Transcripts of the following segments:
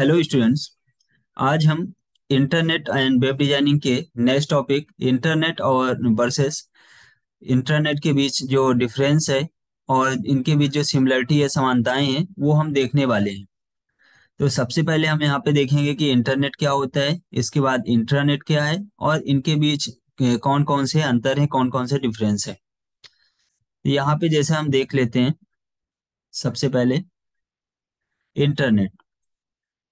hello students आज हम internet and web designing के नेक्स्ट टॉपिक इंटरनेट और वर्सेस इंटरनेट के बीच जो डिफरेंस है और इनके बीच जो सिमिलरिटी है समानताएं हैं वो हम देखने वाले हैं तो सबसे पहले हम यहाँ पे देखेंगे कि इंटरनेट क्या होता है इसके बाद इंटरनेट क्या है और इनके बीच कौन कौन से अंतर हैं कौन कौन से डिफरेंस है यहाँ पे जैसे हम देख लेते हैं सबसे पहले इंटरनेट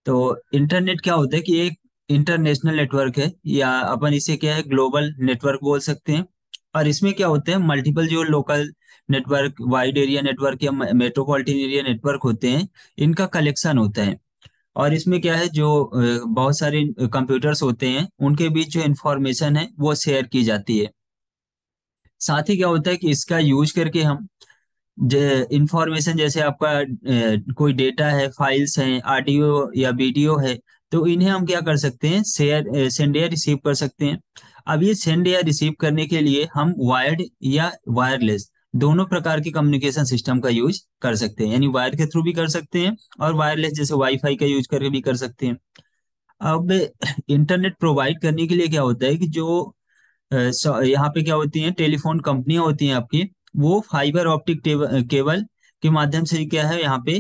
तो इंटरनेट क्या होता है कि एक इंटरनेशनल नेटवर्क है या अपन इसे क्या है ग्लोबल नेटवर्क बोल सकते हैं और इसमें क्या होते हैं मल्टीपल जो local network wide area network या मेट्रोपॉलिटन एरिया नेटवर्क होते हैं इनका कलेक्शन होता है और इसमें क्या है जो बहुत सारे कंप्यूटर्स होते हैं उनके बीच जो इंफॉर्मेशन है वो शेयर की जाती है साथ ही क्या होता है कि इसका यूज करके हम इंफॉर्मेशन जैसे आपका कोई डेटा है फाइल्स हैं आरडीओ या वीडियो है तो इन्हें हम क्या कर सकते हैं शेयर सेंड या रिसीव कर सकते हैं अब ये सेंड या रिसीव करने के लिए हम वायर्ड या वायरलेस दोनों प्रकार के कम्युनिकेशन सिस्टम का यूज कर सकते हैं यानी वायर के थ्रू भी कर सकते हैं और वायरलेस जैसे वाईफाई का यूज करके भी कर सकते हैं अब इंटरनेट प्रोवाइड करने के लिए क्या होता है कि जो यहाँ पे क्या होती है टेलीफोन कंपनियां होती हैं आपकी वो फाइबर ऑप्टिक केबल के माध्यम से क्या है यहाँ पे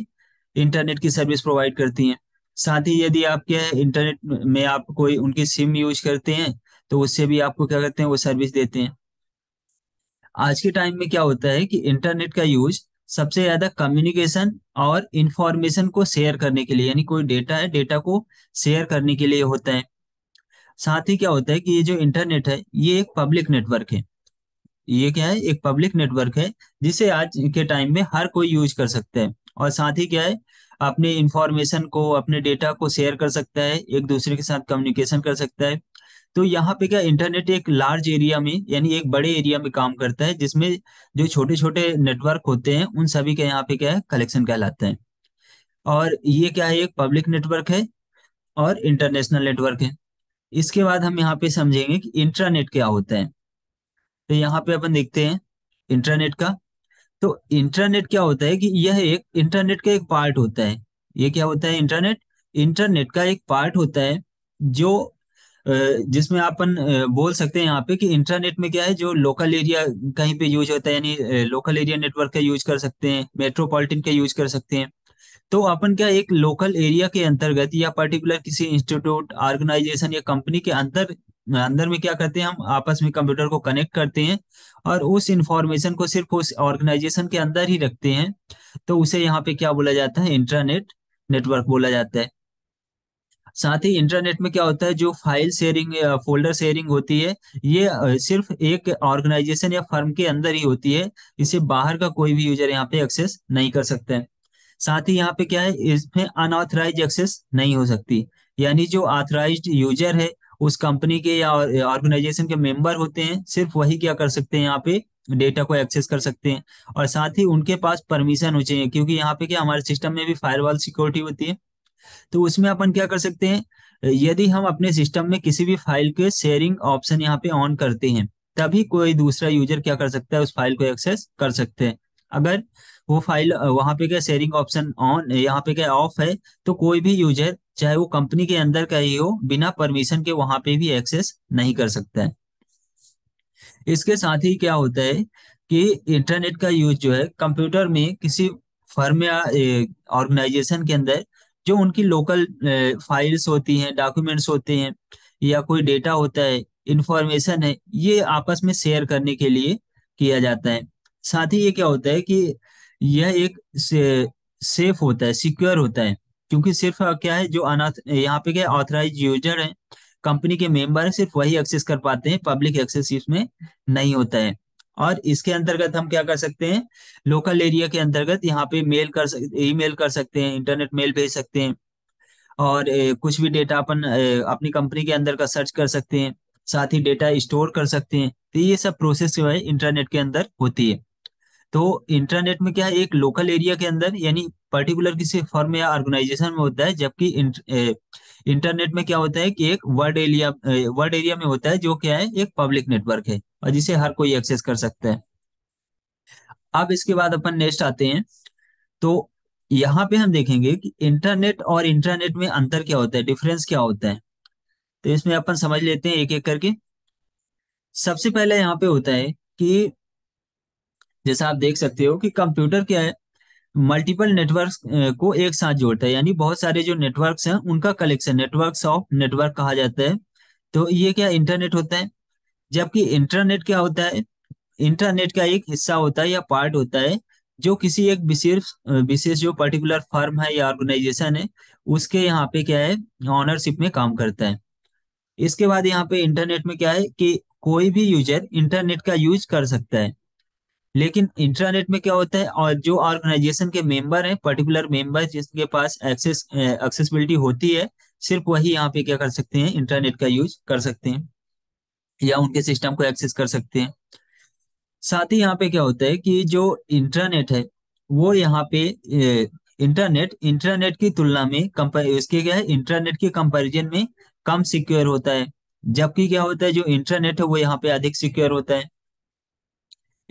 इंटरनेट की सर्विस प्रोवाइड करती हैं साथ ही यदि आप क्या है इंटरनेट में आप कोई उनकी सिम यूज करते हैं तो उससे भी आपको क्या करते हैं वो सर्विस देते हैं आज के टाइम में क्या होता है कि इंटरनेट का यूज सबसे ज्यादा कम्युनिकेशन और इंफॉर्मेशन को शेयर करने के लिए यानी कोई डेटा है डेटा को शेयर करने के लिए होता है साथ ही क्या होता है कि ये जो इंटरनेट है ये एक पब्लिक नेटवर्क है ये क्या है एक पब्लिक नेटवर्क है जिसे आज के टाइम में हर कोई यूज कर सकता है और साथ ही क्या है अपने इंफॉर्मेशन को अपने डेटा को शेयर कर सकता है एक दूसरे के साथ कम्युनिकेशन कर सकता है तो यहाँ पे क्या इंटरनेट एक लार्ज एरिया में यानी एक बड़े एरिया में काम करता है जिसमें जो छोटे छोटे नेटवर्क होते हैं उन सभी का यहाँ पे क्या है कलेक्शन कहलाते हैं और ये क्या है एक पब्लिक नेटवर्क है और इंटरनेशनल नेटवर्क है इसके बाद हम यहाँ पे समझेंगे कि इंट्रानेट क्या होता है तो यहाँ पे अपन देखते हैं इंटरनेट का तो इंटरनेट क्या होता है कि यह एक इंटरनेट का एक पार्ट होता है ये क्या होता है इंटरनेट इंटरनेट का एक पार्ट होता है जो जिसमें अपन बोल सकते हैं यहाँ पे कि इंटरनेट में क्या है जो लोकल एरिया कहीं पे यूज होता है यानी लोकल एरिया नेटवर्क का यूज कर सकते हैं मेट्रोपॉलिटन का यूज कर सकते हैं तो अपन क्या एक लोकल एरिया के अंतर्गत या पर्टिकुलर किसी इंस्टीट्यूट ऑर्गेनाइजेशन या कंपनी के अंदर अंदर में क्या करते हैं हम आपस में कंप्यूटर को कनेक्ट करते हैं और उस इंफॉर्मेशन को सिर्फ उस ऑर्गेनाइजेशन के अंदर ही रखते हैं तो उसे यहाँ पे क्या बोला जाता है इंटरनेट नेटवर्क बोला जाता है साथ ही इंटरनेट में क्या होता है जो फाइल शेयरिंग फोल्डर शेयरिंग होती है ये सिर्फ एक ऑर्गेनाइजेशन या फर्म के अंदर ही होती है इसे बाहर का कोई भी यूजर यहाँ पे एक्सेस नहीं कर सकते हैं साथ ही यहाँ पे क्या है इसमें अनऑथराइज एक्सेस नहीं हो सकती यानी जो ऑथराइज यूजर है उस कंपनी के या ऑर्गेनाइजेशन के मेंबर होते हैं सिर्फ वही क्या कर सकते हैं यहाँ पे डेटा को एक्सेस कर सकते हैं और साथ ही उनके पास परमिशन हो चाहिए क्योंकि यहाँ पे क्या हमारे सिस्टम में भी फायरवॉल सिक्योरिटी होती है तो उसमें अपन क्या कर सकते हैं यदि हम अपने सिस्टम में किसी भी फाइल के शेयरिंग ऑप्शन यहाँ पे ऑन करते हैं तभी कोई दूसरा यूजर क्या कर सकता है उस फाइल को एक्सेस कर सकते हैं अगर वो फाइल वहां पे क्या शेयरिंग ऑप्शन ऑन यहाँ पे क्या ऑफ है तो कोई भी यूजर चाहे वो कंपनी के अंदर का ही हो बिना परमिशन के वहां पे भी एक्सेस नहीं कर सकता है इसके साथ ही क्या होता है कि इंटरनेट का यूज जो है कंप्यूटर में किसी फर्म या ऑर्गेनाइजेशन के अंदर जो उनकी लोकल फाइल्स होती हैं डॉक्यूमेंट्स होते हैं या कोई डेटा होता है इंफॉर्मेशन है ये आपस में शेयर करने के लिए किया जाता है साथ ही ये क्या होता है कि यह एक से, सेफ होता है सिक्योर होता है क्योंकि सिर्फ क्या है जो अनाथ यहाँ पे क्या ऑथराइज यूजर है कंपनी के मेंबर है सिर्फ वही एक्सेस कर पाते हैं पब्लिक एक्सेस इसमें नहीं होता है और इसके अंतर्गत हम क्या कर सकते हैं लोकल एरिया के अंतर्गत यहाँ पे मेल कर सकते ईमेल कर सकते हैं इंटरनेट मेल भेज सकते हैं और ए, कुछ भी डेटा अपन अपनी कंपनी के अंदर का सर्च कर सकते हैं साथ ही डेटा स्टोर कर सकते हैं तो ये सब प्रोसेस जो है इंटरनेट के अंदर होती है तो इंटरनेट में क्या है एक लोकल एरिया के अंदर यानी पर्टिकुलर किसी फर्म या ऑर्गेनाइजेशन में होता है जबकि इंटरनेट में क्या होता है कि एक वर्ल्ड एरिया वर्ल्ड एरिया में होता है जो क्या है एक पब्लिक नेटवर्क है और जिसे हर कोई एक्सेस कर सकता है अब इसके बाद अपन नेक्स्ट आते हैं तो यहाँ पे हम देखेंगे कि इंटरनेट और इंटरनेट में अंतर क्या होता है डिफरेंस क्या होता है तो इसमें अपन समझ लेते हैं एक एक करके सबसे पहले यहाँ पे होता है कि जैसा आप देख सकते हो कि कंप्यूटर क्या है मल्टीपल नेटवर्क को एक साथ जोड़ता है यानी बहुत सारे जो नेटवर्क हैं उनका कलेक्शन नेटवर्क ऑफ नेटवर्क कहा जाता है तो ये क्या इंटरनेट होता है जबकि इंटरनेट क्या होता है इंटरनेट का एक हिस्सा होता है या पार्ट होता है जो किसी एक विशेष विशेष जो पर्टिकुलर फर्म है या ऑर्गेनाइजेशन है उसके यहाँ पे क्या है ऑनरशिप में काम करता है इसके बाद यहाँ पे इंटरनेट में क्या है कि कोई भी यूजर इंटरनेट का यूज कर सकता है लेकिन इंटरनेट में क्या होता है और जो ऑर्गेनाइजेशन के मेंबर हैं पर्टिकुलर मेंबर जिसके पास एक्सेस एक्सेसिबिलिटी होती है सिर्फ वही यहाँ पे क्या कर सकते हैं इंटरनेट का यूज कर सकते हैं या उनके सिस्टम को एक्सेस कर सकते हैं साथ ही यहाँ पे क्या होता है कि जो इंटरनेट है वो यहाँ पे इंटरनेट इंटरनेट की तुलना में इसके क्या है इंटरनेट के कंपेरिजन में कम सिक्योर होता है जबकि क्या होता है जो इंटरनेट है वो यहाँ पे अधिक सिक्योर होता है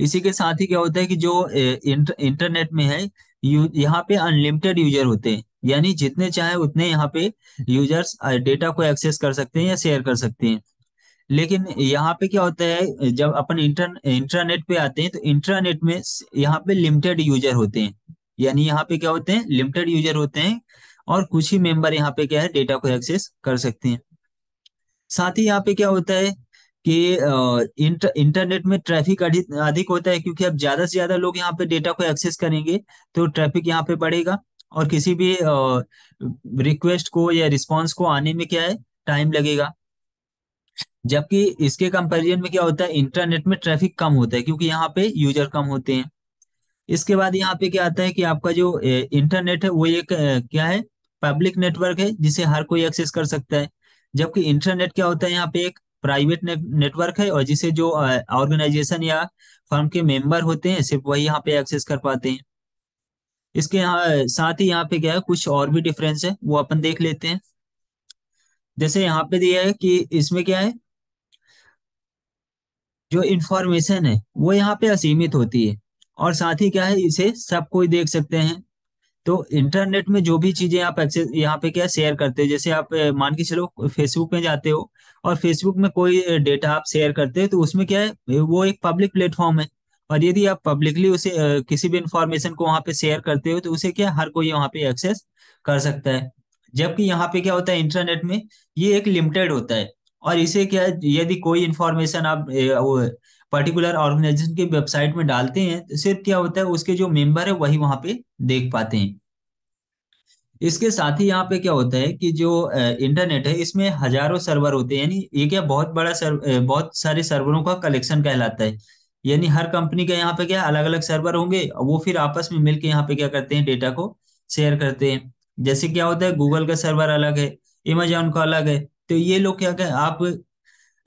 इसी के साथ ही क्या होता है कि जो इंटर, इंटरनेट में है यू, यहाँ पे अनलिमिटेड यूजर होते हैं यानी जितने चाहे उतने यहाँ पे यूजर्स डेटा को एक्सेस कर सकते हैं या शेयर कर सकते हैं लेकिन यहाँ पे क्या होता है जब अपन इंटर इंटरनेट पे आते हैं तो इंटरनेट में यहाँ पे लिमिटेड यूजर होते हैं यानी यहाँ पे क्या होते हैं लिमिटेड यूजर होते हैं और कुछ ही मेंबर यहाँ पे क्या है डेटा को एक्सेस कर सकते हैं साथ ही यहाँ पे क्या होता है कि इंटर, इंटरनेट में ट्रैफिक अधिक अधिक होता है क्योंकि अब ज्यादा से ज्यादा लोग यहाँ पे डेटा को एक्सेस करेंगे तो ट्रैफिक यहाँ पे बढ़ेगा और किसी भी रिक्वेस्ट को या रिस्पॉन्स को आने में क्या है टाइम लगेगा जबकि इसके कंपेरिजन में क्या होता है इंटरनेट में ट्रैफिक कम होता है क्योंकि यहाँ पे यूजर कम होते हैं इसके बाद यहाँ पे क्या आता है कि आपका जो इंटरनेट है वो एक क्या है पब्लिक नेटवर्क है जिसे हर कोई एक्सेस कर सकता है जबकि इंटरनेट क्या होता है यहाँ पे एक प्राइवेट नेटवर्क है और जिसे जो ऑर्गेनाइजेशन या फर्म के मेंबर होते हैं सिर्फ वही यहाँ पे एक्सेस कर पाते हैं इसके यहाँ साथ ही यहाँ पे क्या है कुछ और भी डिफरेंस है वो अपन देख लेते हैं जैसे यहाँ पे दिया है कि इसमें क्या है जो इंफॉर्मेशन है वो यहाँ पे असीमित होती है और साथ ही क्या है इसे सब कोई देख सकते हैं तो इंटरनेट में जो भी चीजें आप एक्सेस यहाँ पे क्या शेयर करते हो जैसे आप मान के चलो फेसबुक में जाते हो और फेसबुक में कोई डेटा आप शेयर करते हो तो उसमें क्या है वो एक पब्लिक प्लेटफॉर्म है और यदि आप पब्लिकली उसे किसी भी इंफॉर्मेशन को वहां पे शेयर करते हो तो उसे क्या हर कोई वहां पे एक्सेस कर सकता है जबकि यहाँ पे क्या होता है इंटरनेट में ये एक लिमिटेड होता है और इसे क्या यदि कोई इंफॉर्मेशन आप पर्टिकुलर ऑर्गेनाइजेशन के वेबसाइट में डालते हैं तो सिर्फ क्या होता है उसके जो मेंबर है वही वहां पे देख पाते हैं इसके साथ ही यहाँ पे क्या होता है कि जो इंटरनेट है इसमें हजारों सर्वर होते हैं यानी ये क्या बहुत बड़ा सर्व बहुत सारे सर्वरों का कलेक्शन कहलाता है यानी हर कंपनी का यहाँ पे क्या अलग अलग सर्वर होंगे वो फिर आपस में मिलकर यहाँ पे क्या करते हैं डेटा को शेयर करते हैं जैसे क्या होता है गूगल का सर्वर अलग है एमेजोन का अलग है तो ये लोग क्या आप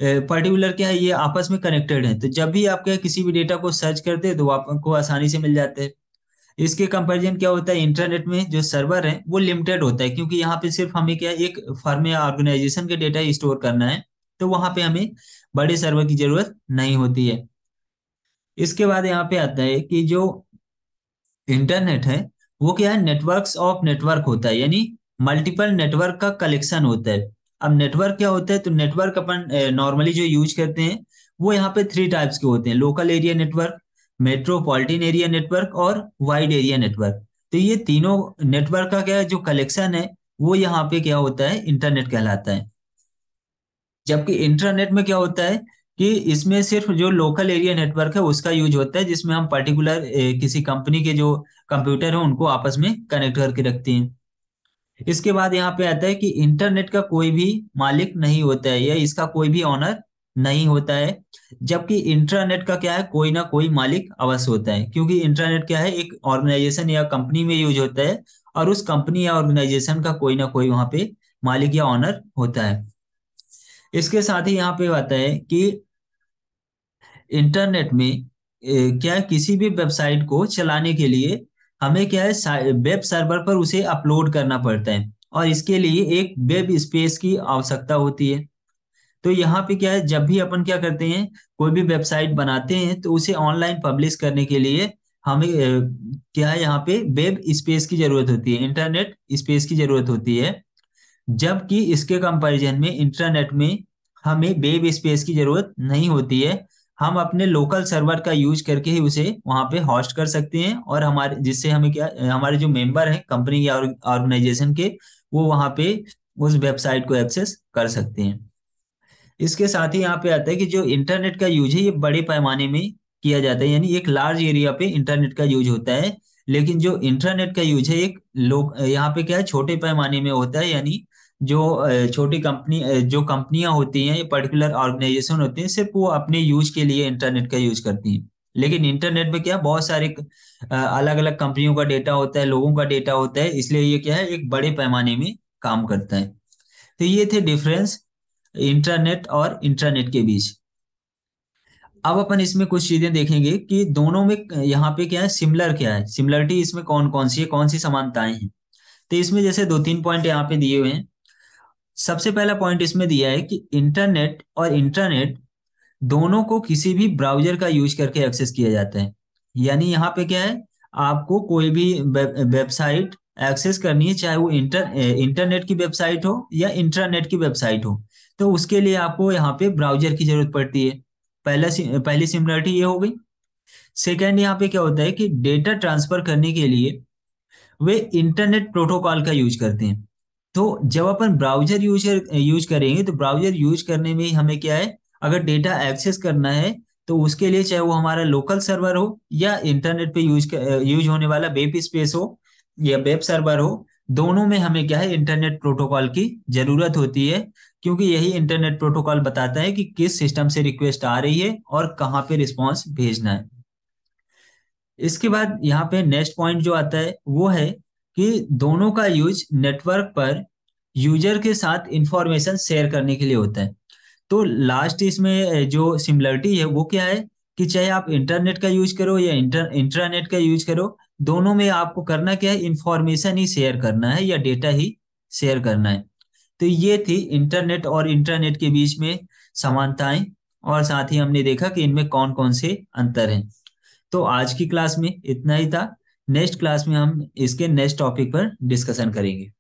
पर्टिकुलर क्या है ये आपस में कनेक्टेड है तो जब भी आप क्या किसी भी डेटा को सर्च करते हैं तो आपको आसानी से मिल जाते हैं इसके कंपेरिजन क्या होता है इंटरनेट में जो सर्वर है वो लिमिटेड होता है क्योंकि यहाँ पे सिर्फ हमें क्या एक फर्म या ऑर्गेनाइजेशन के डेटा स्टोर करना है तो वहां पे हमें बड़े सर्वर की जरूरत नहीं होती है इसके बाद यहाँ पे आता है कि जो इंटरनेट है वो क्या है नेटवर्क ऑफ नेटवर्क होता है यानी मल्टीपल नेटवर्क का कलेक्शन होता है अब नेटवर्क क्या होता है तो नेटवर्क अपन नॉर्मली जो यूज करते हैं वो यहाँ पे थ्री टाइप्स के होते हैं local area network metropolitan area network और वाइड एरिया नेटवर्क तो ये तीनों नेटवर्क का क्या जो कलेक्शन है वो यहाँ पे क्या होता है इंटरनेट कहलाता है जबकि इंटरनेट में क्या होता है कि इसमें सिर्फ जो लोकल एरिया नेटवर्क है उसका यूज होता है जिसमें हम पर्टिकुलर किसी कंपनी के जो कंप्यूटर है उनको आपस में कनेक्ट करके रखते हैं इसके बाद यहाँ पे आता है कि इंटरनेट का कोई भी मालिक नहीं होता है या इसका कोई भी ऑनर नहीं होता है जबकि इंटरनेट का क्या है कोई ना कोई मालिक अवश्य होता है क्योंकि इंटरनेट क्या है एक ऑर्गेनाइजेशन या कंपनी में यूज होता है और उस कंपनी या ऑर्गेनाइजेशन का कोई ना कोई वहां पे मालिक या ऑनर होता है इसके साथ ही यहाँ पे आता है कि इंटरनेट में क्या किसी भी वेबसाइट को चलाने के लिए हमें क्या है वेब सर्वर पर उसे अपलोड करना पड़ता है और इसके लिए एक वेब स्पेस की आवश्यकता होती है तो यहाँ पे क्या है जब भी अपन क्या करते हैं कोई भी वेबसाइट बनाते हैं तो उसे ऑनलाइन पब्लिश करने के लिए हमें क्या है यहाँ पे वेब स्पेस की जरूरत होती है इंटरनेट स्पेस की जरूरत होती है जबकि इसके कंपैरिजन में इंटरनेट में हमें वेब स्पेस की जरूरत नहीं होती है हम अपने लोकल सर्वर का यूज करके ही उसे वहां पे हॉस्ट कर सकते हैं और हमारे जिससे हमें क्या हमारे जो मेंबर हैं कंपनी या ऑर्गेनाइजेशन के वो वहां पे उस वेबसाइट को एक्सेस कर सकते हैं इसके साथ ही यहाँ पे आता है कि जो इंटरनेट का यूज है ये बड़े पैमाने में किया जाता है यानी एक लार्ज एरिया पे इंटरनेट का यूज होता है लेकिन जो इंटरनेट का यूज है एक लोग यहाँ पे क्या है छोटे पैमाने में होता है यानी जो छोटी कंपनी जो कंपनियां होती हैं ये पर्टिकुलर ऑर्गेनाइजेशन होती हैं सिर्फ वो अपने यूज के लिए इंटरनेट का यूज करती हैं लेकिन इंटरनेट में क्या बहुत सारे अलग अलग कंपनियों का डेटा होता है लोगों का डेटा होता है इसलिए ये क्या है एक बड़े पैमाने में काम करता है तो ये थे डिफरेंस इंटरनेट और इंटरनेट के बीच अब अपन इसमें कुछ चीजें देखेंगे कि दोनों में यहाँ पे क्या है सिमिलर क्या है सिमिलरिटी इसमें कौन कौन सी है कौन सी समानताएं हैं तो इसमें जैसे दो तीन पॉइंट यहाँ पे दिए हुए हैं सबसे पहला पॉइंट इसमें दिया है कि इंटरनेट और इंटरनेट दोनों को किसी भी ब्राउजर का यूज करके एक्सेस किया जाता है यानी यहाँ पे क्या है आपको कोई भी वेबसाइट एक्सेस करनी है चाहे वो इंटर इंटरनेट की वेबसाइट हो या इंटरनेट की वेबसाइट हो तो उसके लिए आपको यहाँ पे ब्राउजर की जरूरत पड़ती है पहला पहली सिमिलरिटी ये हो गई सेकेंड यहाँ पे क्या होता है कि डेटा ट्रांसफर करने के लिए वे इंटरनेट प्रोटोकॉल का यूज करते हैं तो जब अपन ब्राउजर यूजर यूज करेंगे तो ब्राउजर यूज करने में हमें क्या है अगर डेटा एक्सेस करना है तो उसके लिए चाहे वो हमारा लोकल सर्वर हो या इंटरनेट पे यूज यूज होने वाला वेब स्पेस हो या वेब सर्वर हो दोनों में हमें क्या है इंटरनेट प्रोटोकॉल की जरूरत होती है क्योंकि यही इंटरनेट प्रोटोकॉल बताता है कि किस सिस्टम से रिक्वेस्ट आ रही है और कहाँ पे रिस्पॉन्स भेजना है इसके बाद यहाँ पे नेक्स्ट पॉइंट जो आता है वो है कि दोनों का यूज नेटवर्क पर यूजर के साथ इंफॉर्मेशन शेयर करने के लिए होता है तो लास्ट इसमें जो सिमिलरिटी है वो क्या है कि चाहे आप इंटरनेट का यूज करो या इंटर इंटरनेट का यूज करो दोनों में आपको करना क्या है इंफॉर्मेशन ही शेयर करना है या डेटा ही शेयर करना है तो ये थी इंटरनेट और इंटरनेट के बीच में समानताएं और साथ ही हमने देखा कि इनमें कौन कौन से अंतर हैं तो आज की क्लास में इतना ही था नेक्स्ट क्लास में हम इसके नेक्स्ट टॉपिक पर डिस्कशन करेंगे